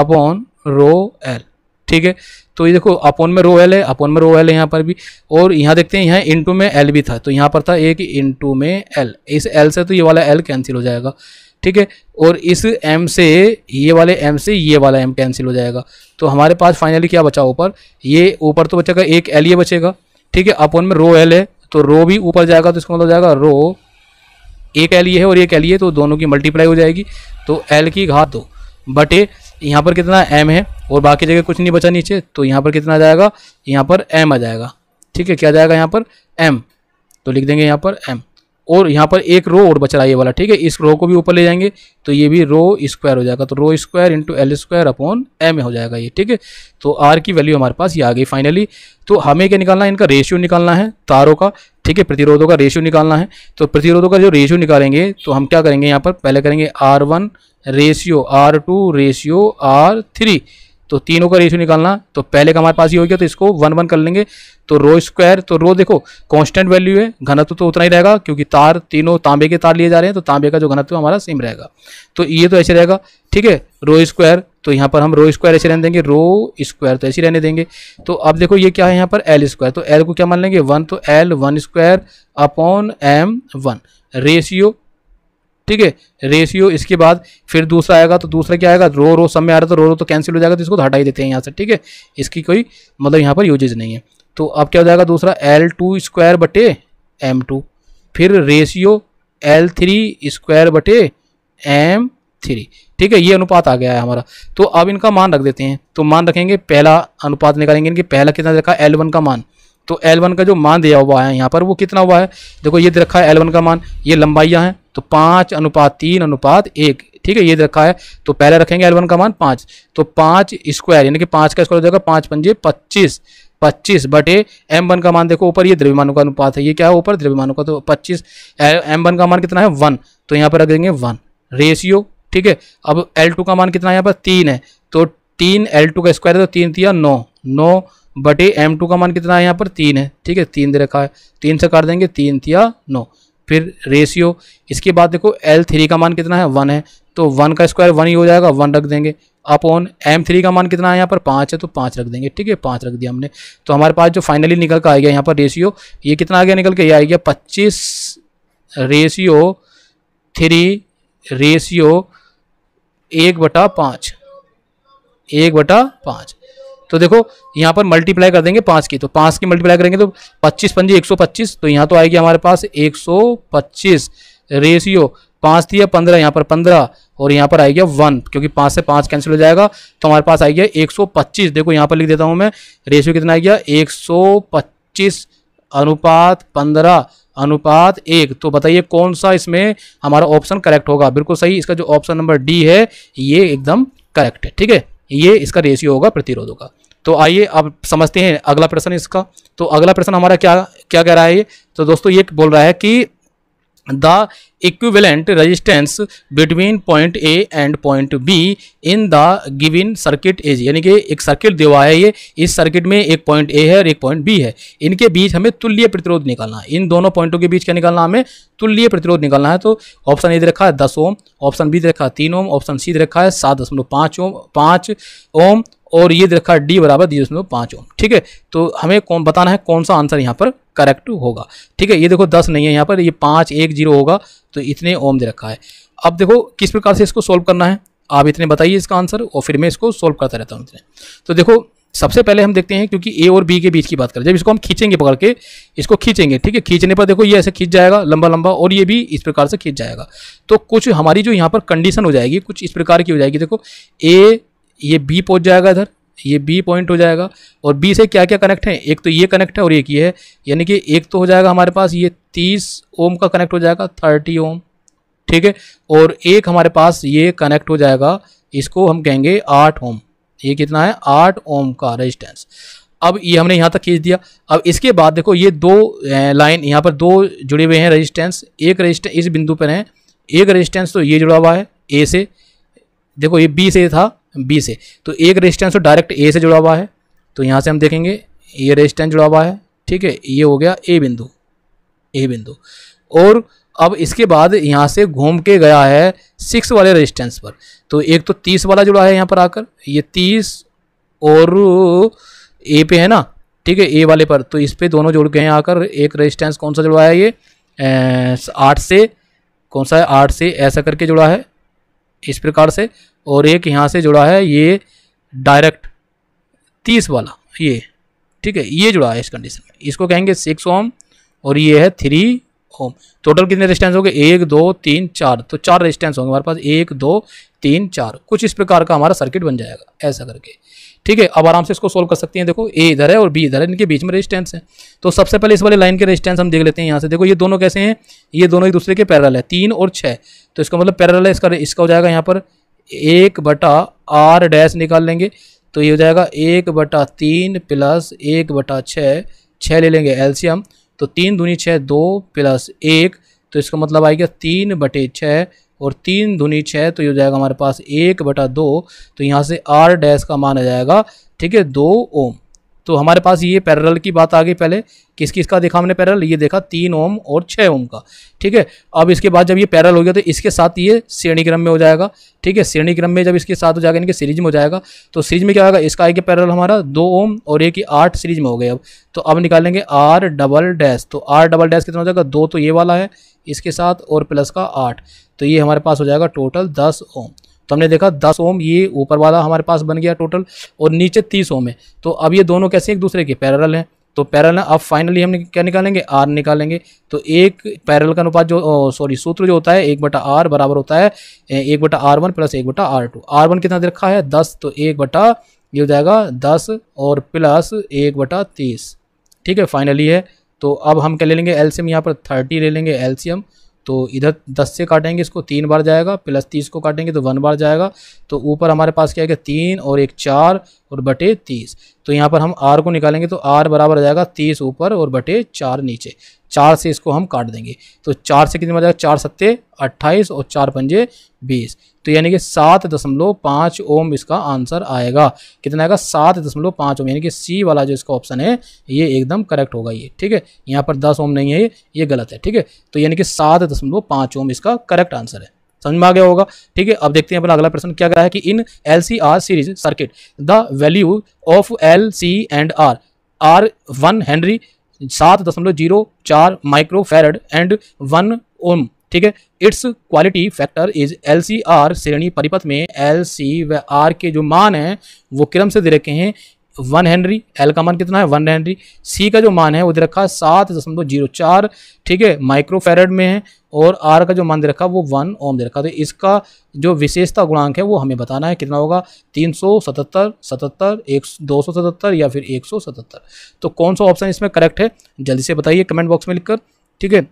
[SPEAKER 1] अपॉन रो एल ठीक है तो ये देखो अपोन में रो एल है अपोन में रो एल है यहाँ पर भी और यहाँ देखते हैं यहाँ टू में एल भी था तो यहाँ पर था एक टू में एल इस एल से तो ये वाला एल कैंसिल हो जाएगा ठीक है और इस एम से ये वाले एम से ये वाला एम कैंसिल हो जाएगा तो हमारे पास फाइनली क्या बचा ऊपर ये ऊपर तो बचेगा एक एल ये बचेगा ठीक है अपोन में रो एल है तो रो भी ऊपर जाएगा तो इसका मतलब जाएगा रो एक एल ये है और एक एल ये तो दोनों की मल्टीप्लाई हो जाएगी तो एल की घात दो बटे यहाँ पर कितना एम है और बाकी जगह कुछ नहीं बचा नीचे तो यहाँ पर कितना आ जाएगा यहाँ पर एम आ जाएगा ठीक है क्या जाएगा यहाँ पर एम तो लिख देंगे यहाँ पर एम और यहाँ पर एक रो और बच रहा है ये वाला ठीक है इस रो को भी ऊपर ले जाएंगे तो ये भी रो स्क्वायर हो जाएगा तो rho square into L square upon M हो जाएगा ये ठीक है तो आर की वैल्यू हमारे पास ये आ गई फाइनली तो हमें क्या निकालना है इनका रेशियो निकालना है तारों का ठीक है प्रतिरोधों का रेशियो निकालना है तो प्रतिरोधों का जो रेशियो निकालेंगे तो हम क्या करेंगे यहाँ पर पहले करेंगे R one ratio R two ratio R three तो तीनों का रेशियो निकालना तो पहले का हमारे पास ये हो गया तो इसको वन वन कर लेंगे तो रो स्क्वायर तो रो देखो कांस्टेंट वैल्यू है घनत्व तो उतना ही रहेगा क्योंकि तार तीनों तांबे के तार लिए जा रहे हैं तो तांबे का जो घनत्व हमारा सेम रहेगा तो ये तो ऐसे रहेगा ठीक है रो स्क्वायर तो यहाँ पर हम रो स्क्वायर ऐसे रहने देंगे रो स्क्वायर तो ऐसे रहने देंगे तो अब देखो ये क्या है यहाँ पर एल स्क्वायर तो एल को क्या मान लेंगे वन तो L one square upon M one ratio ठीक है रेशियो इसके बाद फिर दूसरा आएगा तो दूसरा क्या आएगा रो रो समय में आ रहा तो रो रो तो कैंसिल हो जाएगा तो इसको तो हटा ही देते हैं यहाँ से ठीक है इसकी कोई मतलब यहाँ पर यूजेज नहीं है तो अब क्या हो जाएगा दूसरा एल टू स्क्वायर बटे एम टू फिर रेशियो एल थ्री स्क्वायर बटे एम थ्री ठीक है ये अनुपात आ गया है हमारा तो अब इनका मान रख देते हैं तो मान रखेंगे पहला अनुपात निकालेंगे इनके पहला कितना रखा एल वन का मान तो एल वन का जो मान दिया हुआ है यहाँ पर वो कितना हुआ है देखो ये रखा है एल वन का मान ये लंबाइयाँ हैं तो पाँच अनुपात तीन अनुपात एक ठीक है ये रखा है तो पहले रखेंगे एल का मान पाँच तो पाँच स्क्वायर यानी कि पाँच का स्क्वायर हो जाएगा पाँच पंजे पच्चीस पच्चीस बटे एम वन का मान देखो ऊपर ये द्रव्यमानों का अनुपात है ये क्या है ऊपर द्रव्यमानों का तो पच्चीस एम वन का मान कितना है वन तो यहाँ पर रख देंगे वन रेशियो ठीक है अब एल टू का मान कितना है यहाँ पर तीन है तो तीन एल टू का स्क्वायर है तो तीन तीन नौ नौ बटे एम टू का मान कितना है यहाँ पर तीन है ठीक है तीन दे रखा है तीन से काट देंगे तीन तिया नौ फिर रेशियो इसके बाद देखो एल थ्री का मान कितना है वन है तो वन का स्क्वायर वन ही हो जाएगा वन रख देंगे अपॉन एम थ्री का मान कितना है यहाँ पर पाँच है तो पाँच रख देंगे ठीक है पाँच रख दिया हमने तो हमारे पास जो फाइनली निकल कर आ गया यहाँ पर रेशियो ये कितना आ गया निकल के ये आ गया पच्चीस रेशियो थ्री रेशियो एक बटा पाँच एक बटा पाँच तो देखो यहाँ पर मल्टीप्लाई कर देंगे पाँच की तो पाँच की मल्टीप्लाई करेंगे तो पच्चीस पंजी एक सौ पच्चीस तो यहाँ तो आएगी हमारे पास एक सौ पच्चीस रेशियो पाँच थी या पंद्रह यहाँ पर पंद्रह और यहाँ पर आएगा वन क्योंकि पाँच से पाँच कैंसिल हो जाएगा तो हमारे पास आएगा एक सौ पच्चीस देखो यहाँ पर लिख देता हूँ मैं रेशियो कितना आ गया एक सौ पच्चीस अनुपात पंद्रह अनुपात एक तो बताइए कौन सा इसमें हमारा ऑप्शन करेक्ट होगा बिल्कुल सही इसका जो ऑप्शन नंबर डी है ये एकदम करेक्ट है ठीक है ये इसका रेशियो होगा प्रतिरोधों का तो आइए अब समझते हैं अगला प्रश्न इसका तो अगला प्रश्न हमारा क्या क्या कह रहा है ये तो दोस्तों ये बोल रहा है कि the equivalent resistance between point A and point B in the given circuit is यानी कि एक सर्किट दिया है ये इस सर्किट में एक पॉइंट ए है और एक पॉइंट बी है इनके बीच हमें तुल्य प्रतिरोध निकालना है इन दोनों पॉइंटों के बीच क्या निकालना हमें तुल्य प्रतिरोध निकालना है तो ऑप्शन ए रखा है दस ओम ऑप्शन बी रखा है तीन ओम ऑप्शन सी रखा है सात दशमलव पाँच ओम पाँच ओम और ये दे रखा है डी बराबर दी उसमें पाँच ओम ठीक है तो हमें कौन बताना है कौन सा आंसर यहाँ पर करेक्ट होगा ठीक है ये देखो दस नहीं है यहाँ पर ये पाँच एक जीरो होगा तो इतने ओम दे रखा है अब देखो किस प्रकार से इसको सॉल्व करना है आप इतने बताइए इसका आंसर और फिर मैं इसको सॉल्व करता रहता हूँ इतने तो देखो सबसे पहले हम देखते हैं क्योंकि ए और बी के बीच की बात करें जब इसको हम खींचेंगे पकड़ के इसको खींचेंगे ठीक है खींचने पर देखो ये ऐसे खींच जाएगा लंबा लंबा और ये भी इस प्रकार से खींच जाएगा तो कुछ हमारी जो यहाँ पर कंडीशन हो जाएगी कुछ इस प्रकार की हो जाएगी देखो ए ये बी पहुँच जाएगा इधर ये बी पॉइंट हो जाएगा और बी से क्या क्या कनेक्ट है एक तो ये कनेक्ट है और एक ये है यानी कि एक तो हो जाएगा हमारे पास ये तीस ओम का कनेक्ट हो जाएगा थर्टी ओम ठीक है और एक हमारे पास ये कनेक्ट हो जाएगा इसको हम कहेंगे आठ ओम ये कितना है आठ ओम का रेजिस्टेंस अब ये हमने यहाँ तक खींच दिया अब इसके बाद देखो ये दो लाइन यहाँ पर दो जुड़े हुए हैं रजिस्टेंस एक रजिस्टेंस इस बिंदु पर हैं एक रजिस्टेंस तो ये जुड़ा हुआ है ए से देखो ये बी से था बी से तो एक रेजिस्टेंस तो डायरेक्ट ए से जुड़ा हुआ है तो यहाँ से हम देखेंगे ये रेजिस्टेंस जुड़ा हुआ है ठीक है ये हो गया ए बिंदु ए बिंदु और अब इसके बाद यहाँ से घूम के गया है सिक्स वाले रेजिस्टेंस पर तो एक तो तीस वाला जुड़ा है यहाँ पर आकर ये तीस और ए पे है ना ठीक है ए वाले पर तो इस पर दोनों जुड़ गए हैं आकर एक रेजिस्टेंस कौन सा जुड़ा है ये आठ से कौन सा है आठ से ऐसा करके जुड़ा है इस प्रकार से और एक यहाँ से जुड़ा है ये डायरेक्ट तीस वाला ये ठीक है ये जुड़ा है इस कंडीशन में इसको कहेंगे सिक्स ओम और ये है थ्री ओम टोटल कितने रेजिस्टेंस होंगे एक दो तीन चार तो चार रेजिस्टेंस होंगे हमारे पास एक दो तीन चार कुछ इस प्रकार का हमारा सर्किट बन जाएगा ऐसा करके ठीक है अब आराम से इसको सोल्व कर सकते हैं देखो ए इधर है और बी इधर है इनके बीच में रेजिस्टेंस है तो सबसे पहले इस वाले लाइन के रेजिस्टेंस हम देख लेते हैं यहाँ से देखो ये दोनों कैसे हैं ये दोनों एक दूसरे के पैरल है तीन और छः तो इसका मतलब पैरल है इसका इसका हो जाएगा यहाँ पर एक बटा आर डैश निकाल लेंगे तो ये हो जाएगा एक बटा तीन प्लस एक बटा छः छः ले लेंगे एल्शियम तो तीन दूनी छः दो प्लस एक तो इसका मतलब आएगा तीन बटे छः और तीन धुनी छः तो ये हो जाएगा हमारे पास एक बटा दो तो यहाँ से आर डैश का मान आ जाएगा ठीक है दो ओम तो हमारे पास ये पैरल की बात आ गई पहले किस किस का देखा हमने पैरल ये देखा तीन ओम और छः ओम का ठीक है अब इसके बाद जब ये पैरल हो गया तो इसके साथ ये श्रेणी क्रम में हो जाएगा ठीक है श्रेणी क्रम में जब इसके साथ हो जाएगा इनके सीरीज में हो जाएगा तो सीरीज में क्या होगा इसका एक पैरल हमारा दो ओम और एक ही आठ सीरीज में हो गए अब तो अब निकालेंगे आर डबल डैश तो आर डबल डैश कितना हो जाएगा दो तो ये वाला है इसके साथ और प्लस का आठ तो ये हमारे पास हो जाएगा टोटल दस ओम तो हमने देखा दस ओम ये ऊपर वाला हमारे पास बन गया टोटल और नीचे तीस ओम है तो अब ये दोनों कैसे एक दूसरे के पैरल हैं तो पैरल अब फाइनली हम क्या निकालेंगे आर निकालेंगे तो एक पैरल का अनुपात जो सॉरी सूत्र जो होता है एक बटा आर बराबर होता है एक बटा आर वन प्लस एक बटा आर टू आर वन कितना दे रखा है दस तो एक बटा ये हो जाएगा दस और प्लस एक बटा तीस ठीक है फाइनली है तो अब हम क्या ले लेंगे एल्सियम यहाँ पर थर्टी ले लेंगे एल्सियम तो इधर दस से काटेंगे इसको तीन बार जाएगा प्लस तीस को काटेंगे तो वन बार जाएगा तो ऊपर हमारे पास क्या है कि तीन और एक चार और बटे तीस तो यहाँ पर हम आर को निकालेंगे तो आर बराबर आ जाएगा तीस ऊपर और बटे चार नीचे चार से इसको हम काट देंगे तो चार से कितने बन जाएगा चार सत्ते अट्ठाईस और चार पंजे बीस तो यानी कि सात दशमलव पाँच ओम इसका आंसर आएगा कितना आएगा सात दशमलव पाँच ओम यानी कि सी वाला जो इसका ऑप्शन है ये एकदम करेक्ट होगा ये ठीक है यहाँ पर दस ओम नहीं है ये गलत है ठीक है तो यानी कि सात पाँच ओम इसका करेक्ट आंसर है समझ में आ गया होगा ठीक है अब देखते हैं अपना अगला प्रश्न क्या कहा है कि in L series circuit the value of L C and R are one henry सात दशमलव जीरो चार micro farad and one ohm ठीक है its quality factor is L C R श्रेणी परिपथ में एल सी व आर के जो मान हैं वो क्रम से दे रखे हैं वन हेनरी एल का मान कितना है वन हेनरी सी का जो मान है वो दे रखा है सात दशमलव जीरो चार ठीक है माइक्रोफेरेड में है और आर का जो मान दे रखा है वो वन ओम दे रखा है तो इसका जो विशेषता गुणांक है वो हमें बताना है कितना होगा तीन सौ सतहत्तर सतहत्तर एक दो सौ सतहत्तर या फिर एक सौ सतहत्तर तो कौन सा ऑप्शन इसमें करेक्ट है जल्दी से बताइए कमेंट बॉक्स में लिखकर ठीक है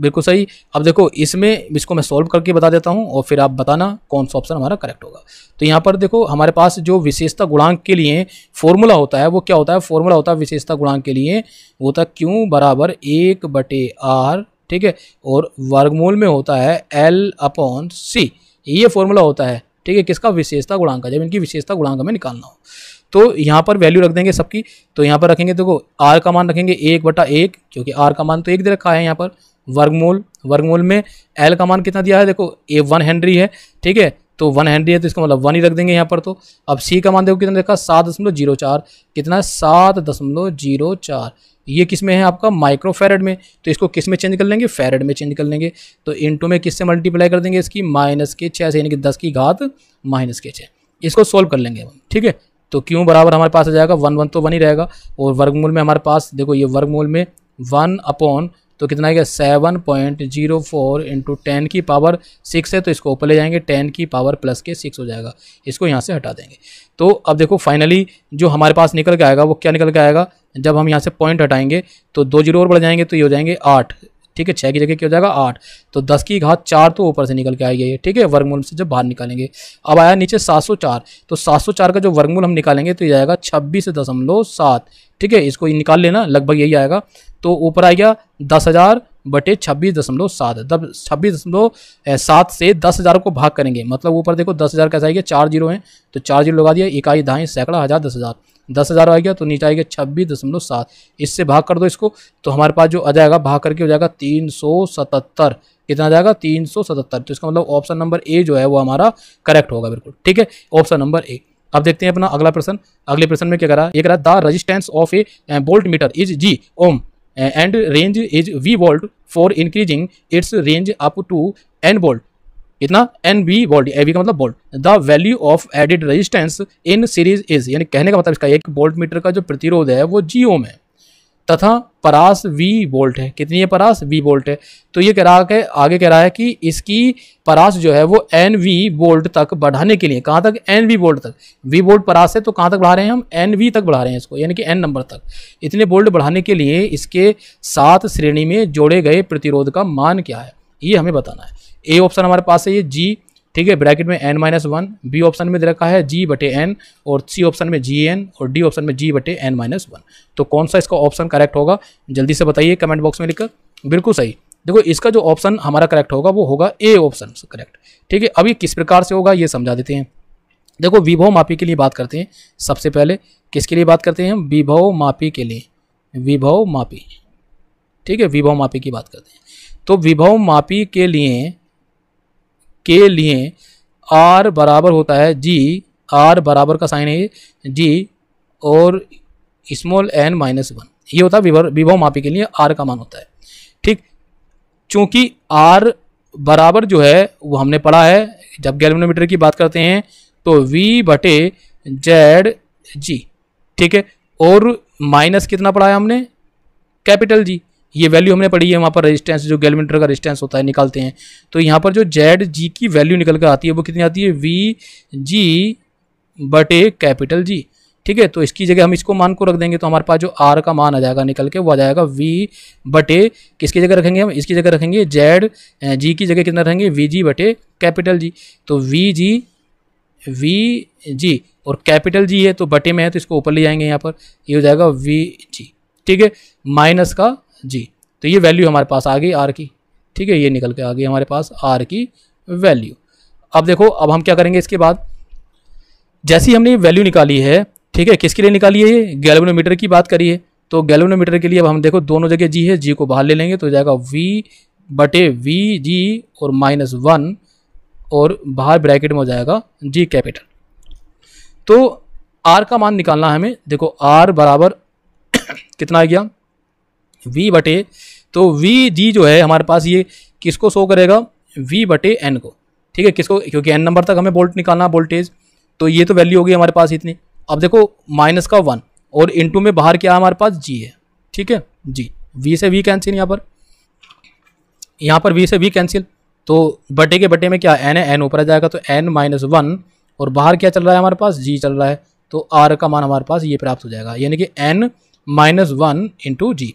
[SPEAKER 1] बिल्कुल सही अब देखो इसमें इसको मैं सॉल्व करके बता देता हूँ और फिर आप बताना कौन सा ऑप्शन हमारा करेक्ट होगा तो यहाँ पर देखो हमारे पास जो विशेषता गुणांक के लिए फॉर्मूला होता है वो क्या होता है फॉर्मूला होता है विशेषता गुणांक के लिए वो होता है क्यों बराबर एक बटे आर ठीक है और वर्गमूल में होता है एल अपॉन सी ये फॉर्मूला होता है ठीक है किसका विशेषता गुणांक का जब इनकी विशेषता गुणांक हमें निकालना हो तो यहाँ पर वैल्यू रख देंगे सबकी तो यहाँ पर रखेंगे देखो आर का मान रखेंगे एक बटा एक क्योंकि आर का मान तो एक दे रखा है यहाँ पर वर्गमूल वर्गमूल में एल का मान कितना दिया है देखो ए वन हेनरी है ठीक है तो वन हेनरी है तो इसको मतलब वन ही रख देंगे यहाँ पर तो अब सी का मान देखो कितना देखा सात दशमलव जीरो चार कितना है सात दशमलव जीरो चार ये किस में है आपका माइक्रो फेरेड में तो इसको किस में चेंज कर लेंगे फेरेड में चेंज कर लेंगे तो इनटू में किससे मल्टीप्लाई कर देंगे इसकी माइनस के छः से यानी कि दस की घात माइनस के छः इसको सोल्व कर लेंगे हम ठीक है तो क्यों बराबर हमारे पास आ जाएगा वन वन तो वन ही रहेगा और वर्गमूल में हमारे पास देखो ये वर्गमूल में वन अपॉन तो कितना आ गया seven point zero four into ten की पावर सिक्स है तो इसको ऊपर ले जाएंगे टेन की पावर प्लस के सिक्स हो जाएगा इसको यहाँ से हटा देंगे तो अब देखो फाइनली जो हमारे पास निकल के आएगा वो क्या निकल के आएगा जब हम यहाँ से पॉइंट हटाएंगे तो दो जीरो और बढ़ जाएंगे तो ये हो जाएंगे आठ ठीक है छः की जगह क्या हो जाएगा आठ तो दस की घात चार तो ऊपर से निकल के आई है ठीक है वर्गमूल से जब बाहर निकालेंगे अब आया नीचे सात सौ चार तो सात सौ चार का जो वर्गमूल हम निकालेंगे तो ये आएगा छब्बीस दशमलव सात ठीक है इसको निकाल लेना लगभग यही आएगा तो ऊपर आ गया दस हज़ार बटे छब्बीस दशमलव सात दब छब्बीस दशमलव सात से दस हज़ार को भाग करेंगे मतलब ऊपर देखो दस हज़ार कैसा आएगा चार जीरो हैं तो चार जीरो लगा दिया इकाई दहाई सैकड़ा हज़ार दस हज़ार दस हज़ार आ गया तो नीचे आएगा छब्बीस दशमलव सात इससे भाग कर दो इसको तो हमारे पास जो आ जाएगा भाग करके हो जाएगा तीन सौ सतहत्तर कितना आ जाएगा तीन सौ सतहत्तर तो इसका मतलब ऑप्शन नंबर ए जो है वो हमारा करेक्ट होगा बिल्कुल ठीक है ऑप्शन नंबर ए अब देखते हैं अपना अगला प्रश्न अगले प्रश्न में क्या करा ये करा the resistance of a voltmeter is G ohm and range is V volt for increasing its range up to N volt इतना एन बी वोल्ट ए का मतलब volt the value of added resistance in series is यानी कहने का मतलब इसका एक बोल्ट मीटर का जो प्रतिरोध है वो जी ओम है तथा परास वी वोल्ट है कितनी है परास वी वोल्ट है तो ये कह रहा है आगे कह रहा है कि इसकी परास जो है वो एन वी वोल्ट तक बढ़ाने के लिए कहाँ तक एन वी वोल्ट तक वी वोल्ट परास है तो कहाँ तक बढ़ा रहे हैं हम एन वी तक बढ़ा रहे हैं इसको यानी कि एन नंबर तक इतने वोल्ट बढ़ाने के लिए इसके सात श्रेणी में जोड़े गए प्रतिरोध का मान क्या है ये हमें बताना है ए ऑप्शन हमारे पास है ये जी ठीक है ब्रैकेट में N minus one B option में दे रखा है जी बटे एन और सी ऑप्शन में जी एन और डी ऑप्शन में जी बटे एन माइनस वन तो कौन सा इसका ऑप्शन करेक्ट होगा जल्दी से बताइए कमेंट बॉक्स में लिखकर बिल्कुल सही देखो इसका जो ऑप्शन हमारा करेक्ट होगा वो होगा ए ऑप्शन करेक्ट ठीक है अभी किस प्रकार से होगा ये समझा देते हैं देखो विभव मापी के लिए बात करते हैं सबसे पहले किसके लिए बात करते हैं हम विभव मापी के लिए विभव मापी ठीक है विभव मापी की बात करते हैं तो विभव मापी के लिए के लिए आर बराबर होता है जी आर बराबर का साइन है जी और स्मॉल एन माइनस वन ये होता है विभव विभव मापी के लिए आर का मान होता है ठीक चूँकि आर बराबर जो है वो हमने पढ़ा है जब गैल्वेनोमीटर की बात करते हैं तो वी बटे जेड जी ठीक है और माइनस कितना पढ़ा है हमने कैपिटल जी ये वैल्यू हमने पढ़ी है वहाँ पर रेजिस्टेंस जो गैलमीटर का रेजिस्टेंस होता है निकालते हैं तो यहाँ पर जो जेड जी की वैल्यू निकल कर आती है वो कितनी आती है वी जी बटे कैपिटल जी ठीक है तो इसकी जगह हम इसको मान को रख देंगे तो हमारे पास जो आर का मान आ जाएगा निकल के वो आ जाएगा वी बटे किसकी जगह रखेंगे हम इसकी जगह रखेंगे जेड जी की जगह कितना रखेंगे वी जी बटे कैपिटल जी तो वी जी वी जी और कैपिटल जी है तो बटे में है तो इसको ऊपर ले जाएंगे यहाँ पर ये हो जाएगा वी जी ठीक है माइनस का जी तो ये वैल्यू हमारे पास आ गई आर की ठीक है ये निकल के आ गई हमारे पास आर की वैल्यू अब देखो अब हम क्या करेंगे इसके बाद जैसी हमने वैल्यू निकाली है ठीक है किसके लिए निकाली है ये गैलोनोमीटर की बात करिए तो गैलोनोमीटर के लिए अब हम देखो दोनों जगह जी है जी को बाहर ले लेंगे तो जाएगा वी बटे वी जी और माइनस वन और बाहर ब्रैकेट में हो जाएगा जी कैपिटल तो आर का मान निकालना है हमें देखो आर बराबर [coughs] कितना आ गया वी बटे तो वी जी जो है हमारे पास ये किसको शो करेगा वी बटे एन को ठीक है किसको क्योंकि एन नंबर तक हमें बोल्ट निकालना वोल्टेज तो ये तो वैल्यू होगी हमारे पास इतनी अब देखो माइनस का वन और इंटू में बाहर क्या हमारे पास जी है ठीक है जी वी से वी कैंसिल यहाँ पर यहाँ पर वी से वी कैंसिल तो बटे के बटे में क्या एन है एन ऊपर आ जाएगा तो एन माइनस वन और बाहर क्या चल रहा है हमारे पास जी चल रहा है तो आर का मान हमारे पास ये प्राप्त हो जाएगा यानी कि N minus one into G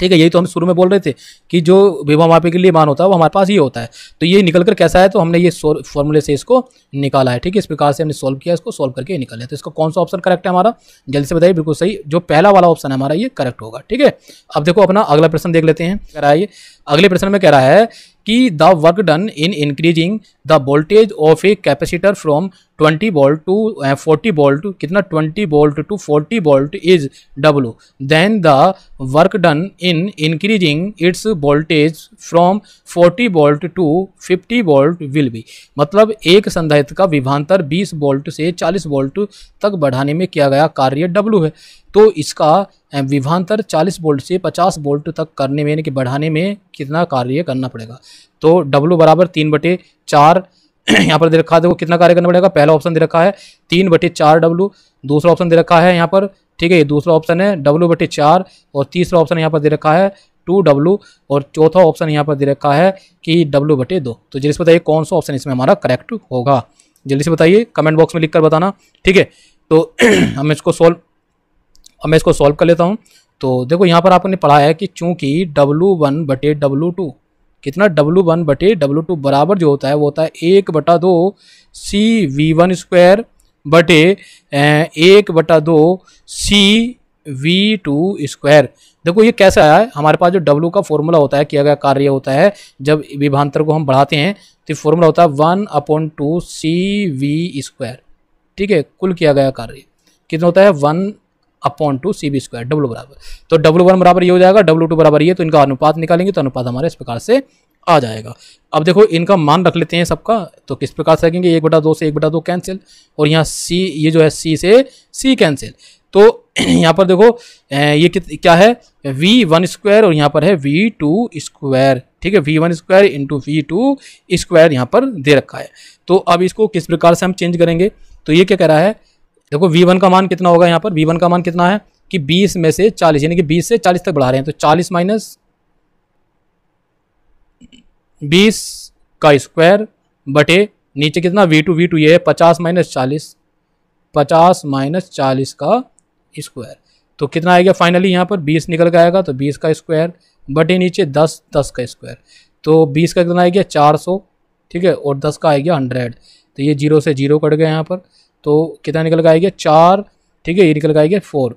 [SPEAKER 1] ठीक है यही तो हम शुरू में बोल रहे थे कि जो विभव मापी के लिए मान होता है वो हमारे पास ये होता है तो ये निकल कर कैसा है तो हमने ये फॉर्मूले से इसको निकाला है ठीक है इस प्रकार से हमने सॉल्व किया इसको सॉल्व करके निकाला तो इसका कौन सा ऑप्शन करेक्ट है हमारा जल्दी से बताइए बिल्कुल सही जो पहला वाला ऑप्शन है हमारा ये करेक्ट होगा ठीक है अब देखो अपना अगला प्रश्न देख लेते हैं कह रहा है ये अगले प्रश्न में कह रहा है कि the work done in increasing the voltage of a capacitor from 20 volt to 40 volt कितना 20 volt to 40 volt is W then the work done in increasing its voltage from 40 volt to 50 volt will be मतलब एक संधायित का विभांतर 20 वोल्ट से 40 वोल्ट तक बढ़ाने में किया गया कार्य डब्लू है तो इसका विभांतर 40 वोल्ट से 50 वोल्ट तक करने में यानी कि बढ़ाने में कितना कार्य करना पड़ेगा तो डब्लू बराबर तीन बटे चार [clears throat] यहाँ पर दे रखा है देखो कितना कार्य करना पड़ेगा पहला ऑप्शन दे रखा है तीन बटे चार डब्लू दूसरा ऑप्शन दे रखा है यहाँ पर ठीक है ये दूसरा ऑप्शन है डब्लू बटे चार और तीसरा ऑप्शन यहाँ पर दे रखा है टू डब्लू और चौथा ऑप्शन यहाँ पर दे रखा है कि डब्लू बटे दो तो जल्दी से बताइए कौन सा ऑप्शन इसमें हमारा करेक्ट होगा जल्दी से बताइए कमेंट बॉक्स में लिख कर बताना ठीक है तो [clears throat] हम इसको सॉल्व अब मैं इसको सॉल्व कर लेता हूँ तो देखो यहाँ पर आपने पढ़ा है कि चूँकि डब्लू वन बटे डब्लू टू कितना डब्लू वन बटे डब्लू टू बराबर जो होता है वो होता है एक बटा दो सी वी वन स्क्वायर बटे एक बटा दो सी वी टू स्क्वायर देखो ये कैसा है हमारे पास जो डब्लू का फॉर्मूला होता है किया गया कार्य होता है जब विभांतर को हम बढ़ाते हैं तो फॉर्मूला होता है one upon two C V square ठीक है कुल किया गया कार्य कितना होता है one upon two C B square W बराबर तो डब्लू वन बराबर ये हो जाएगा डब्लू टू बराबर ये तो इनका अनुपात निकालेंगे तो अनुपात हमारे इस प्रकार से आ जाएगा अब देखो इनका मान रख लेते हैं सबका तो किस प्रकार से रखेंगे एक बटा दो से एक बटा दो कैंसिल और यहाँ सी ये जो है सी से सी कैंसिल तो [clears throat] यहाँ पर देखो ये क्या है वी वन स्क्वायर और यहाँ पर है वी टू स्क्वायर ठीक है V one square into V two square यहाँ पर दे रखा है तो अब इसको किस प्रकार से हम चेंज करेंगे तो ये क्या कह रहा है देखो वी वन का मान कितना होगा यहाँ पर वी वन का मान कितना है कि बीस में से चालीस यानी कि बीस से चालीस तक बढ़ा रहे हैं तो चालीस माइनस बीस का स्क्वायर बटे नीचे कितना वी टू वी टू ये है पचास माइनस चालीस पचास माइनस चालीस का स्क्वायर तो कितना आएगा फाइनली यहाँ पर बीस निकल के आएगा तो बीस का स्क्वायर बटे नीचे दस दस का स्क्वायर तो बीस का कितना आएगा चार सौ ठीक है और दस का आएगा हंड्रेड तो ये जीरो से जीरो कट गया यहाँ पर तो कितना निकल कर आएगा चार ठीक है ये निकल कर आएगा फोर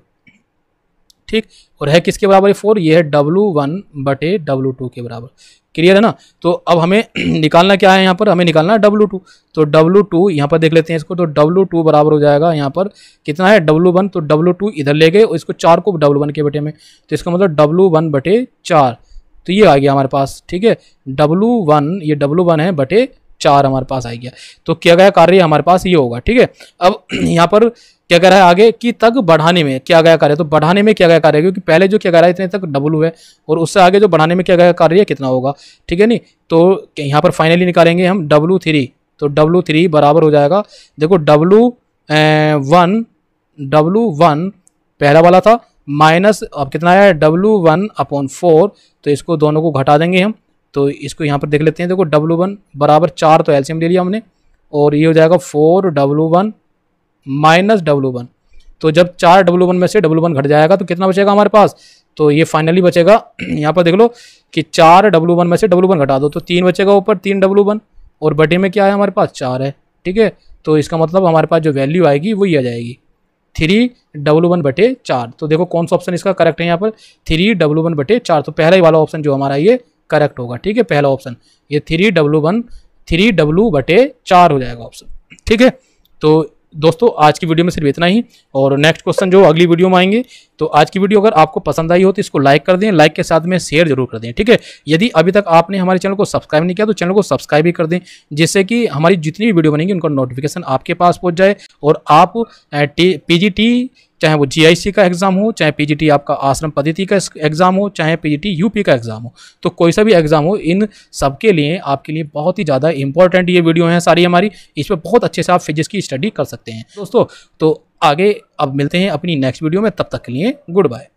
[SPEAKER 1] ठीक और है किसके बराबर है फोर ये है डब्लू वन बटे डब्लू टू के बराबर क्लियर है ना तो अब हमें [clears throat] निकालना क्या है यहाँ पर हमें निकालना है डब्लू टू तो डब्लू टू यहाँ पर देख लेते हैं इसको तो डब्लू टू बराबर हो जाएगा यहाँ पर कितना है डब्लू वन तो डब्लू टू इधर ले गए और इसको चार को डब्लू वन के बटे में तो इसका मतलब डब्लू वन बटे चार तो ये आ गया हमारे पास ठीक है डब्लू वन ये डब्लू वन है बटे चार हमारे पास आ गया तो किया गया कार्य हमारे पास ये होगा ठीक है अब [clears throat] यहाँ पर क्या कह रहा है आगे कि तक बढ़ाने में क्या गया कार्य तो बढ़ाने में क्या गया कार्य क्योंकि पहले जो क्या कह रहा है इतने तक डबल हुए और उससे आगे जो बढ़ाने में क्या गया कार्य कितना होगा ठीक है नहीं तो यहाँ पर फाइनली निकालेंगे हम डब्लू थ्री तो डब्लू थ्री बराबर हो जाएगा देखो डब्लू वन डब्लू वन पहला वाला था माइनस अब कितना आया डब्लू वन अपॉन फोर तो इसको दोनों को घटा देंगे हम तो इसको यहाँ पर देख लेते हैं देखो डब्लू वन बराबर चार तो एलसीएम ले लिया हमने और ये हो जाएगा four W one minus W one तो जब चार डब्लू वन में से डब्लू वन घट जाएगा तो कितना बचेगा हमारे पास तो ये फाइनली बचेगा [clears throat] यहाँ पर देख लो कि चार डब्लू वन में से डब्लू वन घटा दो तो तीन बचेगा ऊपर तीन डब्लू वन और बटे में क्या है हमारे पास चार है ठीक है तो इसका मतलब हमारे पास जो वैल्यू आएगी वो आ जाएगी थ्री डब्लू वन बटे चार तो देखो कौन सा ऑप्शन इसका करेक्ट है यहाँ पर थ्री डब्लू वन बटे चार तो पहला ही वाला ऑप्शन जो हमारा ये करेक्ट होगा ठीक है पहला ऑप्शन ये three W one three W बटे चार हो जाएगा ऑप्शन ठीक है तो दोस्तों आज की वीडियो में सिर्फ इतना ही और नेक्स्ट क्वेश्चन जो अगली वीडियो में आएंगे तो आज की वीडियो अगर आपको पसंद आई हो तो इसको लाइक कर दें लाइक के साथ में शेयर जरूर कर दें ठीक है यदि अभी तक आपने हमारे चैनल को सब्सक्राइब नहीं किया तो चैनल को सब्सक्राइब भी कर दें जिससे कि हमारी जितनी भी वीडियो बनेंगी उनका नोटिफिकेशन आपके पास पहुँच जाए और आप पी चाहे वो जीआईसी का एग्ज़ाम हो चाहे पीजीटी आपका आश्रम पद्धति का एग्ज़ाम हो चाहे पीजीटी यूपी का एग्ज़ाम हो तो कोई सा भी एग्ज़ाम हो इन सब के लिए आपके लिए बहुत ही ज़्यादा इंपॉर्टेंट ये वीडियो हैं सारी हमारी इस पर बहुत अच्छे से आप फिजिक्स की स्टडी कर सकते हैं दोस्तों तो आगे अब मिलते हैं अपनी नेक्स्ट वीडियो में तब तक के लिए गुड बाय